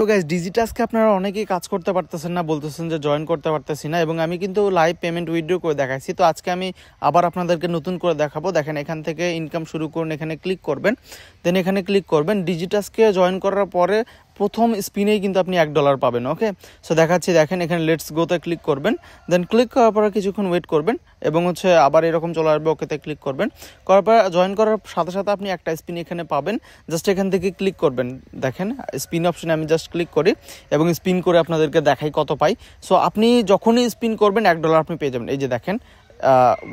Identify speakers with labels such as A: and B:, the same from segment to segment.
A: তো গ্যাস ডিজিটাসকে আপনারা অনেকেই কাজ করতে পারতেছেন না বলতেছেন যে জয়েন করতে পারতেছি না এবং আমি কিন্তু লাইভ পেমেন্ট উইথড্র করে দেখাইছি তো আজকে আমি আবার আপনাদেরকে নতুন করে দেখাবো দেখেন এখান থেকে ইনকাম শুরু করুন এখানে ক্লিক করবেন দেন এখানে ক্লিক করবেন ডিজিটাসকে জয়েন করার পরে প্রথম স্পিনেই কিন্তু আপনি এক ডলার পাবেন ওকে সো দেখাচ্ছি দেখেন এখানে লেটস গোতে ক্লিক করবেন দেন ক্লিক করার পরে কিছুক্ষণ ওয়েট করবেন এবং হচ্ছে আবার এরকম চলে আসবে ওকেতে ক্লিক করবেন করার পর জয়েন করার সাথে সাথে আপনি একটা স্পিন এখানে পাবেন জাস্ট এখান থেকে ক্লিক করবেন দেখেন স্পিন অপশনে আমি জাস্ট ক্লিক করি এবং স্পিন করে আপনাদেরকে দেখাই কত পাই সো আপনি যখনই স্পিন করবেন এক ডলার আপনি পেয়ে যাবেন এই যে দেখেন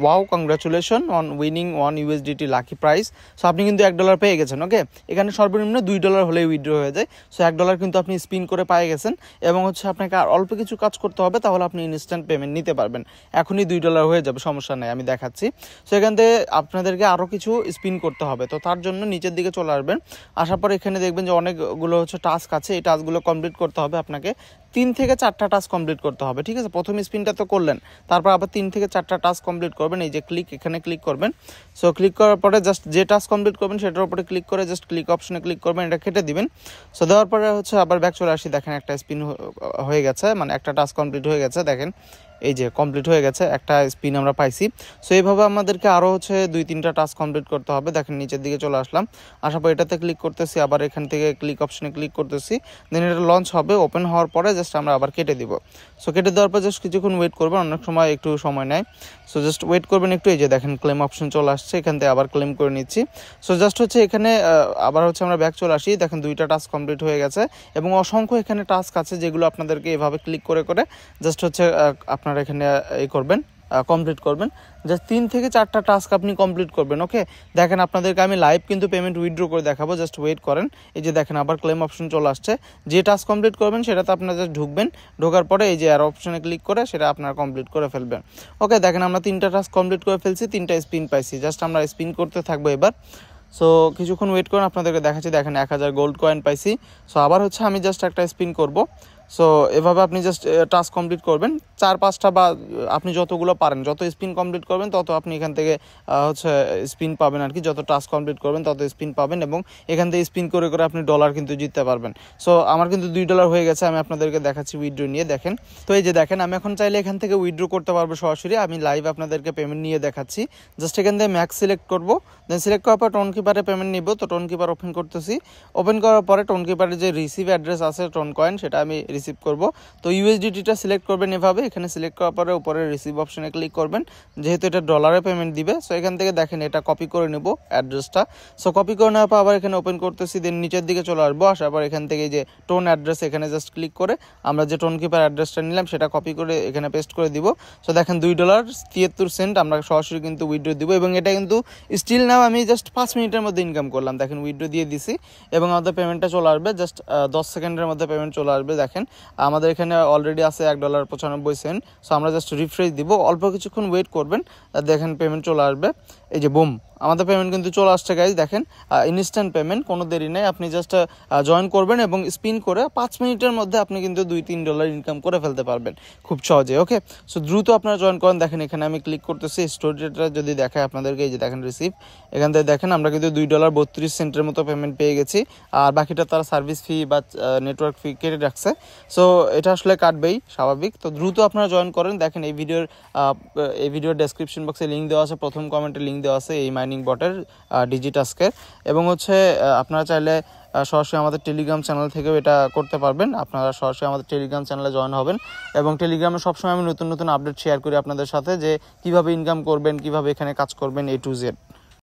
A: wow congratulation on winning one USDT lucky prize so আপনি কিন্তু এক ডলার পেয়ে গেছেন ওকে এখানে সর্বনিম্ন দুই ডলার হলেই উইড্র হয়ে যায় সো এক ডলার কিন্তু আপনি স্পিন করে পেয়ে গেছেন এবং হচ্ছে আপনাকে আর অল্প কিছু কাজ করতে হবে তাহলে আপনি ইনস্ট্যান্ট পেমেন্ট নিতে পারবেন এখনই দুই ডলার হয়ে যাবে সমস্যা নেই আমি দেখাচ্ছি সো এখান থেকে আপনাদেরকে আরও কিছু স্পিন করতে হবে তো তার জন্য নিচের দিকে চলে আসবেন আসার পর এখানে দেখবেন যে অনেকগুলো হচ্ছে টাস্ক আছে এই টাস্কগুলো কমপ্লিট করতে হবে আপনাকে তিন থেকে চারটা টাস্ক কমপ্লিট করতে হবে ঠিক আছে প্রথম স্পিনটা তো করলেন তারপর আবার তিন থেকে চারটা টাস্ক কমপ্লিট করবেন এই যে ক্লিক এখানে ক্লিক করবেন সো ক্লিক করার পরে জাস্ট যে টাস্ক কমপ্লিট করবেন সেটার উপরে ক্লিক করে জাস্ট ক্লিক অপশনে ক্লিক করবেন এটা কেটে দিবেন সো দেওয়ার পরে হচ্ছে আবার ব্যাক চলে আসি দেখেন একটা স্পিন হয়ে গেছে মানে একটা টাস্ক কমপ্লিট হয়ে গেছে দেখেন এই যে কমপ্লিট হয়ে গেছে একটা স্পিন আমরা পাইছি সো এইভাবে আমাদেরকে আরও হচ্ছে দুই তিনটা টাস্ক কমপ্লিট করতে হবে দেখেন নিচের দিকে চলে আসলাম আসার পর এটাতে ক্লিক করতেছি আবার এখান থেকে ক্লিক অপশনে ক্লিক করতেছি দেন এটা লঞ্চ হবে ওপেন হওয়ার পরে জাস্ট আমরা আবার কেটে দিব সো কেটে দেওয়ার পর জাস্ট কিছুক্ষণ ওয়েট করবেন অনেক সময় একটু সময় নেয় সো জাস্ট ওয়েট করবেন একটু এই যে দেখেন ক্লেম অপশন চলে আসছে এখান থেকে আবার ক্লেম করে নিচ্ছি সো জাস্ট হচ্ছে এখানে আবার হচ্ছে আমরা ব্যাক চলে আসি দেখেন দুইটা টাস্ক কমপ্লিট হয়ে গেছে এবং অসংখ্য এখানে টাস্ক আছে যেগুলো আপনাদেরকে এভাবে ক্লিক করে করে জাস্ট হচ্ছে আপনারা এখানে এই করবেন কমপ্লিট করবেন জাস্ট তিন থেকে চারটা টাস্ক আপনি কমপ্লিট করবেন ওকে দেখেন আপনাদেরকে আমি লাইভ কিন্তু পেমেন্ট উইথড্র করে দেখাবো জাস্ট ওয়েট করেন এই যে দেখেন আবার ক্লেম অপশন চলে আসছে যে টাস্ক কমপ্লিট করবেন সেটাতে আপনারা জাস্ট ঢুকবেন ঢোকার পরে এই যে আর অপশনে ক্লিক করে সেটা আপনারা কমপ্লিট করে ফেলবেন ওকে দেখেন আমরা তিনটা টাস্ক কমপ্লিট করে ফেলছি তিনটা স্পিন পাইছি জাস্ট আমরা স্পিন করতে থাকবো এবার সো কিছুক্ষণ ওয়েট করুন আপনাদেরকে দেখাচ্ছি দেখেন এক হাজার গোল্ড কয়েন পাইছি সো আবার হচ্ছে আমি জাস্ট একটা স্পিন করবো সো এভাবে আপনি জাস্ট টাস্ক কমপ্লিট করবেন চার পাঁচটা বা আপনি যতগুলো পারেন যত স্পিন কমপ্লিট করবেন তত আপনি এখান থেকে হচ্ছে স্পিন পাবেন আর কি যত টাস্ক কমপ্লিট করবেন তত স্পিন পাবেন এবং এখান থেকে স্পিন করে করে আপনি ডলার কিন্তু জিততে পারবেন সো আমার কিন্তু দুই ডলার হয়ে গেছে আমি আপনাদেরকে দেখাচ্ছি উইড্রো নিয়ে দেখেন তো এই যে দেখেন আমি এখন চাইলে এখান থেকে উইড্রো করতে পারবো সরাসরি আমি লাইভ আপনাদেরকে পেমেন্ট নিয়ে দেখাচ্ছি জাস্ট এখান থেকে ম্যাক্স সিলেক্ট করবো দেন সিলেক্ট করার পর টোন কিপারে পেমেন্ট নিব তো টোন কিপার ওপেন করতেছি ওপেন করার পরে টোন কিপারে যে রিসিভ অ্যাড্রেস আছে টোন কয়েন সেটা আমি রিসিভ করব তো ইউএসডিটিটা সিলেক্ট করবেন এভাবে এখানে সিলেক্ট করার পরে উপরে রিসিভ অপশানে ক্লিক করবেন যেহেতু এটা ডলারে পেমেন্ট দিবে সো এখান থেকে দেখেন এটা কপি করে নেব অ্যাড্রেসটা সো কপি করে নেওয়ার পর আবার এখানে ওপেন করতেছি দেন নিচের দিকে চলে আসবো আসার পর এখান থেকে যে টোন অ্যাড্রেস এখানে জাস্ট ক্লিক করে আমরা যে টোন কিপার অ্যাড্রেসটা নিলাম সেটা কপি করে এখানে পেস্ট করে দিব সো দেখেন দুই ডলার তিয়াত্তর সেন্ট আমরা সরাসরি কিন্তু উইড্রো দিব এবং এটা কিন্তু স্টিল নাও আমি জাস্ট পাঁচ মিনিটের মধ্যে ইনকাম করলাম দেখেন উইড্রো দিয়ে দিছি এবং আমাদের পেমেন্টটা চলে আসবে জাস্ট দশ সেকেন্ডের মধ্যে পেমেন্ট চলে আসবে দেখেন পারবেন আমাদের এখানে অলরেডি আছে এক ডলার পঁচানব্বই সেন্ট সো আমরা জাস্ট রিফ্রেশ দিব অল্প কিছুক্ষণ ওয়েট করবেন দেখেন পেমেন্ট চলে আসবে এই যে বুম আমাদের পেমেন্ট কিন্তু চলে আসছে গাইজ দেখেন ইনস্ট্যান্ট পেমেন্ট কোনো দেরি নেই আপনি জাস্ট জয়েন করবেন এবং স্পিন করে পাঁচ মিনিটের মধ্যে আপনি কিন্তু দুই তিন ডলার ইনকাম করে ফেলতে পারবেন খুব সহজে ওকে সো দ্রুত আপনারা জয়েন করেন দেখেন এখানে আমি ক্লিক করতেছি স্টোরিটা যদি দেখায় আপনাদেরকে এই যে দেখেন রিসিভ এখান থেকে দেখেন আমরা কিন্তু দুই ডলার বত্রিশ সেন্টের মতো পেমেন্ট পেয়ে গেছি আর বাকিটা তারা সার্ভিস ফি বা নেটওয়ার্ক ফি কেটে রাখছে সো এটা আসলে কাটবেই স্বাভাবিক তো দ্রুত আপনারা জয়েন করেন দেখেন এই ভিডিওর এই ভিডিওর ডেসক্রিপশন বক্সে লিঙ্ক দেওয়া আছে প্রথম কমেন্টে লিঙ্ক দেওয়া আছে এই মাই মাইনিং বটের ডিজিটাস্কের এবং হচ্ছে আপনারা চাইলে সরাসরি আমাদের টেলিগ্রাম চ্যানেল থেকেও এটা করতে পারবেন আপনারা সরাসরি আমাদের টেলিগ্রাম চ্যানেলে জয়েন হবেন এবং টেলিগ্রামে সবসময় আমি নতুন নতুন আপডেট শেয়ার করি আপনাদের সাথে যে কিভাবে ইনকাম করবেন কিভাবে এখানে কাজ করবেন এ টু জেড